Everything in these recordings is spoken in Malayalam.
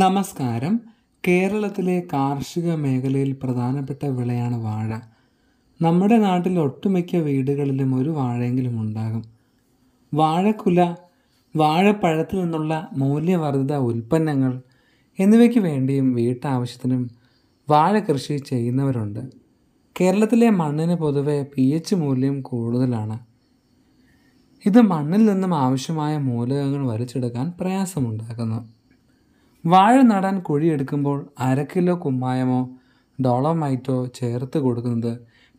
നമസ്കാരം കേരളത്തിലെ കാർഷിക മേഖലയിൽ പ്രധാനപ്പെട്ട വിളയാണ് വാഴ നമ്മുടെ നാട്ടിൽ ഒട്ടുമിക്ക വീടുകളിലും ഒരു വാഴയെങ്കിലും ഉണ്ടാകും വാഴക്കുല വാഴപ്പഴത്തിൽ നിന്നുള്ള മൂല്യവർദ്ധിത ഉൽപ്പന്നങ്ങൾ എന്നിവയ്ക്ക് വേണ്ടിയും വീട്ടാവശ്യത്തിനും വാഴ കൃഷി ചെയ്യുന്നവരുണ്ട് കേരളത്തിലെ മണ്ണിന് പൊതുവെ പി എച്ച് മൂല്യം കൂടുതലാണ് ഇത് മണ്ണിൽ നിന്നും ആവശ്യമായ മൂലകങ്ങൾ വലിച്ചെടുക്കാൻ പ്രയാസമുണ്ടാക്കുന്നു വാഴ നടാൻ കുഴിയെടുക്കുമ്പോൾ അരക്കിലോ കുമ്മായമോ ഡോളോമൈറ്റോ ചേർത്ത് കൊടുക്കുന്നത്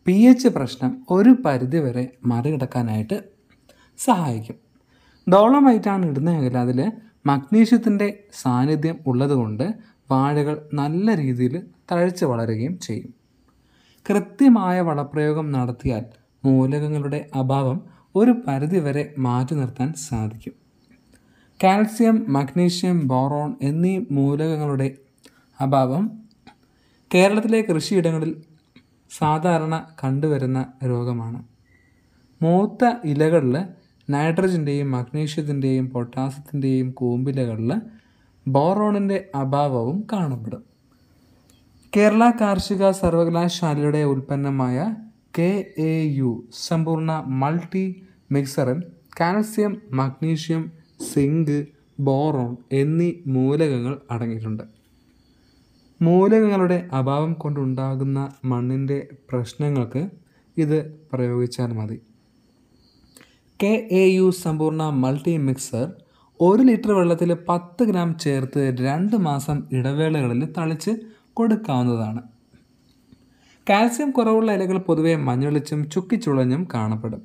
പി എച്ച് പ്രശ്നം ഒരു പരിധിവരെ മറികടക്കാനായിട്ട് സഹായിക്കും ഡോളോമൈറ്റാണ് ഇടുന്നതെങ്കിൽ അതിൽ മഗ്നീഷ്യത്തിൻ്റെ സാന്നിധ്യം ഉള്ളതുകൊണ്ട് വാഴകൾ നല്ല രീതിയിൽ തഴച്ച് വളരുകയും ചെയ്യും കൃത്യമായ വളപ്രയോഗം നടത്തിയാൽ മൂലകങ്ങളുടെ അഭാവം ഒരു പരിധിവരെ മാറ്റി നിർത്താൻ സാധിക്കും കാൽസ്യം മഗ്നീഷ്യം ബോറോൺ എന്നീ മൂലകങ്ങളുടെ അഭാവം കേരളത്തിലെ കൃഷിയിടങ്ങളിൽ സാധാരണ കണ്ടുവരുന്ന രോഗമാണ് മൂത്ത ഇലകളിൽ നൈട്രജൻ്റെയും മഗ്നീഷ്യത്തിൻ്റെയും പൊട്ടാസ്യത്തിൻ്റെയും കൂമ്പിലകളിൽ ബോറോണിൻ്റെ അഭാവവും കാണപ്പെടും കേരള കാർഷിക സർവകലാശാലയുടെ ഉൽപ്പന്നമായ കെ എ യു സമ്പൂർണ്ണ മൾട്ടി മിക്സറിൽ കാൽസ്യം മഗ്നീഷ്യം സിങ്ക് ബോറോൺ എന്നീ മൂലകങ്ങൾ അടങ്ങിയിട്ടുണ്ട് മൂലകങ്ങളുടെ അഭാവം കൊണ്ടുണ്ടാകുന്ന മണ്ണിൻ്റെ പ്രശ്നങ്ങൾക്ക് ഇത് പ്രയോഗിച്ചാൽ മതി കെ എ യു സമ്പൂർണ്ണ മൾട്ടി മിക്സർ ഒരു ലിറ്റർ വെള്ളത്തിൽ പത്ത് ഗ്രാം ചേർത്ത് രണ്ട് മാസം ഇടവേളകളിൽ തളിച്ച് കൊടുക്കാവുന്നതാണ് കാൽസ്യം കുറവുള്ള ഇലകൾ പൊതുവെ മഞ്ഞളിച്ചും ചുക്കിച്ചുളഞ്ഞും കാണപ്പെടും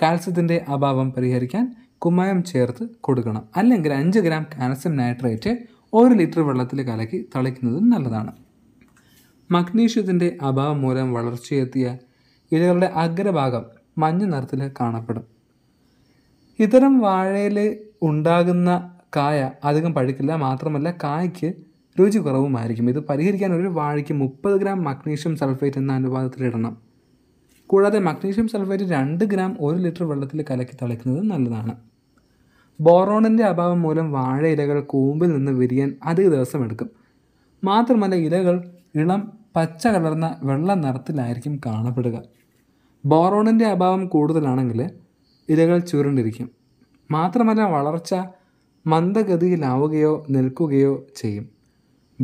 കാൽസ്യത്തിൻ്റെ അഭാവം പരിഹരിക്കാൻ കുമ്മായം ചേർത്ത് കൊടുക്കണം അല്ലെങ്കിൽ അഞ്ച് ഗ്രാം കാൽസ്യം നൈട്രേറ്റ് ഒരു ലിറ്റർ വെള്ളത്തിൽ കലക്കി തളിക്കുന്നതും നല്ലതാണ് മഗ്നീഷ്യത്തിൻ്റെ അഭാവം മൂലം വളർച്ചയെത്തിയ ഇലകളുടെ അഗ്രഭാഗം മഞ്ഞ നിറത്തിൽ കാണപ്പെടും ഇത്തരം വാഴയിൽ ഉണ്ടാകുന്ന കായ അധികം പഴുക്കില്ല മാത്രമല്ല കായ്ക്ക് രുചി കുറവുമായിരിക്കും ഇത് പരിഹരിക്കാൻ ഒരു വാഴയ്ക്ക് മുപ്പത് ഗ്രാം മഗ്നീഷ്യം സൾഫേറ്റ് എന്ന അനുപാതത്തിലിടണം കൂടാതെ മഗ്നീഷ്യം സൾഫേറ്റ് രണ്ട് ഗ്രാം ഒരു ലിറ്റർ വെള്ളത്തിൽ കലക്കി തളിക്കുന്നത് നല്ലതാണ് ബോറോണിൻ്റെ അഭാവം മൂലം വാഴ ഇലകൾ കൂമ്പിൽ നിന്ന് വിരിയാൻ അധിക ദിവസം എടുക്കും മാത്രമല്ല ഇലകൾ ഇളം പച്ച കലർന്ന വെള്ള നിറത്തിലായിരിക്കും കാണപ്പെടുക ബോറോണിൻ്റെ അഭാവം കൂടുതലാണെങ്കിൽ ഇലകൾ ചുരുണ്ടിരിക്കും മാത്രമല്ല വളർച്ച മന്ദഗതിയിലാവുകയോ നിൽക്കുകയോ ചെയ്യും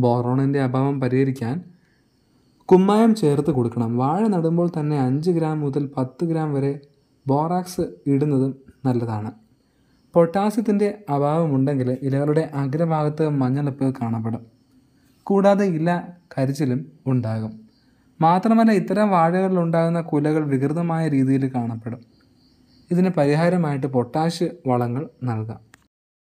ബോറോണിൻ്റെ അഭാവം പരിഹരിക്കാൻ കുമ്മായം ചേർത്ത് കൊടുക്കണം വാഴ നടുമ്പോൾ തന്നെ അഞ്ച് ഗ്രാം മുതൽ പത്ത് ഗ്രാം വരെ ബോറാക്സ് ഇടുന്നതും നല്ലതാണ് പൊട്ടാസ്യത്തിൻ്റെ അഭാവമുണ്ടെങ്കിൽ ഇലകളുടെ അഗ്രഭാഗത്ത് മഞ്ഞളിപ്പ് കാണപ്പെടും കൂടാതെ ഇല കരിച്ചിലും ഉണ്ടാകും മാത്രമല്ല ഇത്തരം വാഴകളിൽ ഉണ്ടാകുന്ന കുലകൾ വികൃതമായ രീതിയിൽ കാണപ്പെടും ഇതിന് പരിഹാരമായിട്ട് പൊട്ടാഷ് വളങ്ങൾ നൽകാം